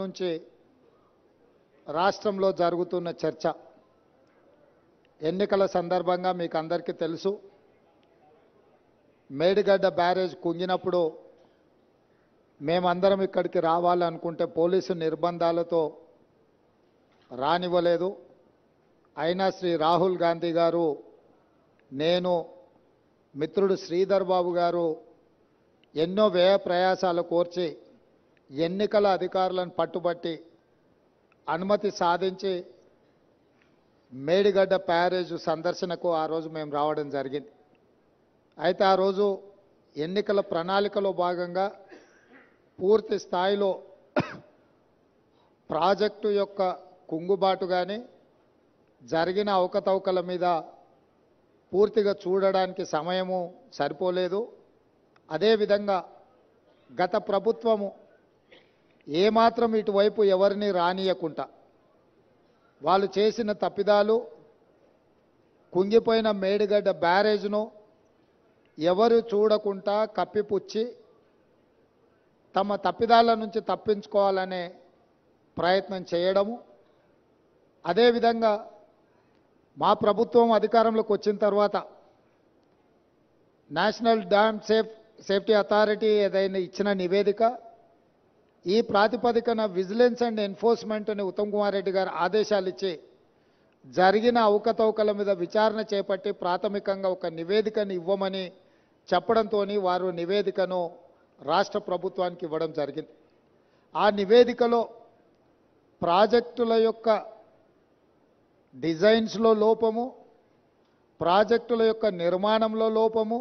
నుంచి రాష్ట్రంలో జరుగుతున్న చర్చ ఎన్నికల సందర్భంగా మీకు అందరికీ తెలుసు మేడిగడ్డ బ్యారేజ్ కుంగినప్పుడు మేమందరం ఇక్కడికి రావాలనుకుంటే పోలీసు నిర్బంధాలతో రానివ్వలేదు అయినా శ్రీ రాహుల్ గాంధీ గారు నేను మిత్రుడు శ్రీధర్ బాబు గారు ఎన్నో వ్యయ ప్రయాసాలు కోర్చి ఎన్నికల అధికారులను పట్టుబట్టి అనుమతి సాధించి మేడిగడ్డ ప్యారేజ్ సందర్శనకు ఆ రోజు మేము రావడం జరిగింది అయితే ఆ రోజు ఎన్నికల ప్రణాళికలో భాగంగా పూర్తి స్థాయిలో ప్రాజెక్టు యొక్క కుంగుబాటు కానీ జరిగిన అవకతవకల మీద పూర్తిగా చూడడానికి సమయము సరిపోలేదు అదేవిధంగా గత ప్రభుత్వము ఏమాత్రం ఇటువైపు ఎవరిని రానియకుండా వాళ్ళు చేసిన తప్పిదాలు కుంగిపోయిన మేడిగడ్డ బ్యారేజ్ను ఎవరు చూడకుండా కప్పిపుచ్చి తమ తప్పిదాల నుంచి తప్పించుకోవాలనే ప్రయత్నం చేయడము అదేవిధంగా మా ప్రభుత్వం అధికారంలోకి వచ్చిన తర్వాత national dam safe safety authority ఏదైనా ఇచ్చిన నివేదిక ఈ ప్రాతిపదికన విజిలెన్స్ అండ్ ఎన్ఫోర్స్మెంట్ అని ఉత్తమ్ కుమార్ రెడ్డి గారు ఆదేశాలు ఇచ్చి జరిగిన అవకతవకల మీద విచారణ చేపట్టి ప్రాథమికంగా ఒక నివేదికను ఇవ్వమని చెప్పడంతో వారు నివేదికను రాష్ట్ర ప్రభుత్వానికి ఇవ్వడం జరిగింది ఆ నివేదికలో ప్రాజెక్టుల యొక్క డిజైన్స్లో లోపము ప్రాజెక్టుల యొక్క నిర్మాణంలో లోపము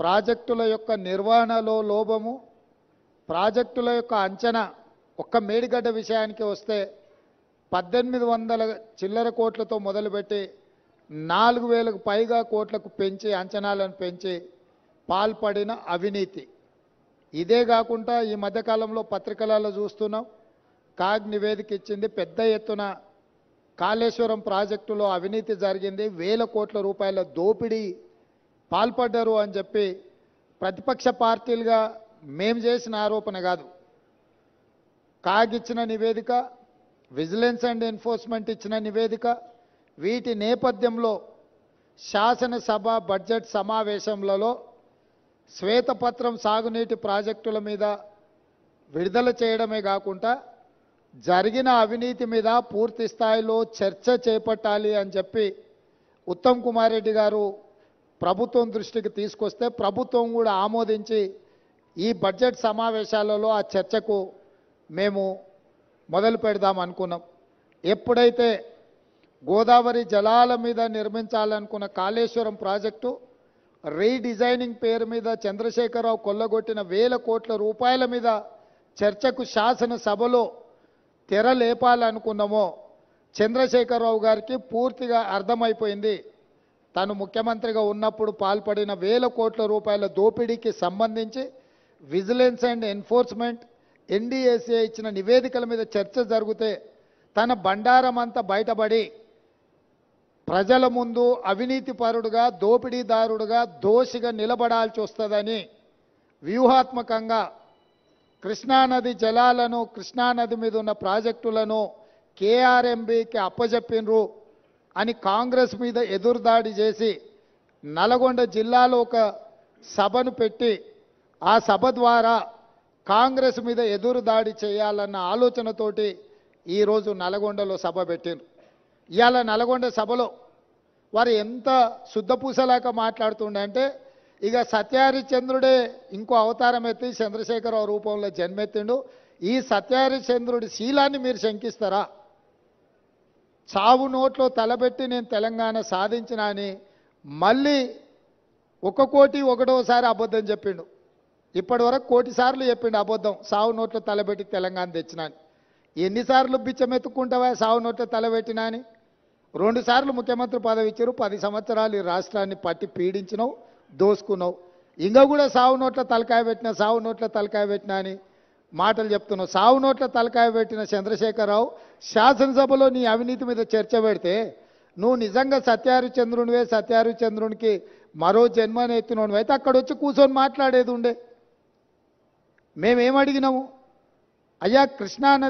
ప్రాజెక్టుల యొక్క నిర్వహణలో లోపము ప్రాజెక్టుల యొక్క అంచనా ఒక్క మేడిగడ్డ విషయానికి వస్తే పద్దెనిమిది వందల చిల్లర కోట్లతో మొదలుపెట్టి నాలుగు వేలకు పైగా కోట్లకు పెంచి అంచనాలను పెంచి పాల్పడిన అవినీతి ఇదే కాకుండా ఈ మధ్యకాలంలో పత్రికలలో చూస్తున్నాం కాగ్ నివేదిక ఇచ్చింది పెద్ద ఎత్తున కాళేశ్వరం ప్రాజెక్టులో అవినీతి జరిగింది వేల కోట్ల రూపాయల దోపిడీ పాల్పడ్డారు అని చెప్పి ప్రతిపక్ష పార్టీలుగా మేం చేసిన ఆరోపణ కాదు కాగ్ ఇచ్చిన నివేదిక విజిలెన్స్ అండ్ ఎన్ఫోర్స్మెంట్ ఇచ్చిన నివేదిక వీటి నేపథ్యంలో శాసనసభ బడ్జెట్ సమావేశంలలో శ్వేతపత్రం సాగునీటి ప్రాజెక్టుల మీద విడుదల చేయడమే కాకుండా జరిగిన అవినీతి మీద పూర్తి స్థాయిలో చర్చ చేపట్టాలి అని చెప్పి ఉత్తమ్ కుమార్ రెడ్డి గారు ప్రభుత్వం దృష్టికి తీసుకొస్తే ప్రభుత్వం కూడా ఆమోదించి ఈ బడ్జెట్ సమావేశాలలో ఆ చర్చకు మేము మొదలు పెడదాం అనుకున్నాం ఎప్పుడైతే గోదావరి జలాల మీద నిర్మించాలనుకున్న కాళేశ్వరం ప్రాజెక్టు రీడిజైనింగ్ పేరు మీద చంద్రశేఖరరావు కొల్లగొట్టిన వేల కోట్ల రూపాయల మీద చర్చకు శాసనసభలో తెరలేపాలనుకున్నామో చంద్రశేఖరరావు గారికి పూర్తిగా అర్థమైపోయింది తను ముఖ్యమంత్రిగా ఉన్నప్పుడు పాల్పడిన వేల కోట్ల రూపాయల దోపిడీకి సంబంధించి విజిలెన్స్ అండ్ ఎన్ఫోర్స్మెంట్ ఎన్డీఎస్ఏ ఇచ్చిన నివేదికల మీద చర్చ జరిగితే తన బండారం అంతా బయటపడి ప్రజల ముందు అవినీతిపరుడుగా దోపిడీదారుడుగా దోషిగా నిలబడాల్సి వస్తుందని వ్యూహాత్మకంగా కృష్ణానది జలాలను కృష్ణానది మీద ఉన్న ప్రాజెక్టులను కేఆర్ఎంబికి అప్పజెప్పినరు అని కాంగ్రెస్ మీద ఎదురుదాడి చేసి నల్గొండ జిల్లాలో ఒక సభను పెట్టి ఆ సభ ద్వారా కాంగ్రెస్ మీద ఎదురు దాడి చేయాలన్న ఆలోచనతోటి ఈరోజు నల్గొండలో సభ పెట్టారు ఇవాళ నల్గొండ సభలో వారు ఎంత శుద్ధపూసలాగా మాట్లాడుతుండంటే ఇక సత్యహరిచంద్రుడే ఇంకో అవతారం ఎత్తి చంద్రశేఖరరావు రూపంలో జన్మెత్తిండు ఈ సత్యహరిచంద్రుడి శీలాన్ని మీరు శంకిస్తారా చావు నోట్లో తలబెట్టి నేను తెలంగాణ సాధించిన అని మళ్ళీ ఒక కోటి ఒకటోసారి అబద్ధం చెప్పిండు ఇప్పటి వరకు కోటి సార్లు చెప్పిండు అబద్ధం సావు నోట్లో తలబెట్టి తెలంగాణ తెచ్చినా ఎన్నిసార్లు బిచ్చం ఎత్తుక్కుంటావా సావు నోట్లో తలబెట్టినా అని రెండుసార్లు ముఖ్యమంత్రి పదవి ఇచ్చారు పది సంవత్సరాలు ఈ రాష్ట్రాన్ని పట్టి పీడించినావు దోసుకున్నావు ఇంకా కూడా సావు నోట్ల తలకాయ పెట్టిన సావు నోట్ల తలకాయ పెట్టినా అని మాటలు చెప్తున్నావు సావు నోట్ల తలకాయ పెట్టిన చంద్రశేఖరరావు శాసనసభలో నీ అవినీతి మీద చర్చ పెడితే నువ్వు నిజంగా సత్యారుచంద్రునివే సత్యారుచంద్రునికి మరో జన్మని అయితే అక్కడ వచ్చి కూర్చొని మాట్లాడేది ఉండే మేమేమడిగినాము అయ్యా కృష్ణానది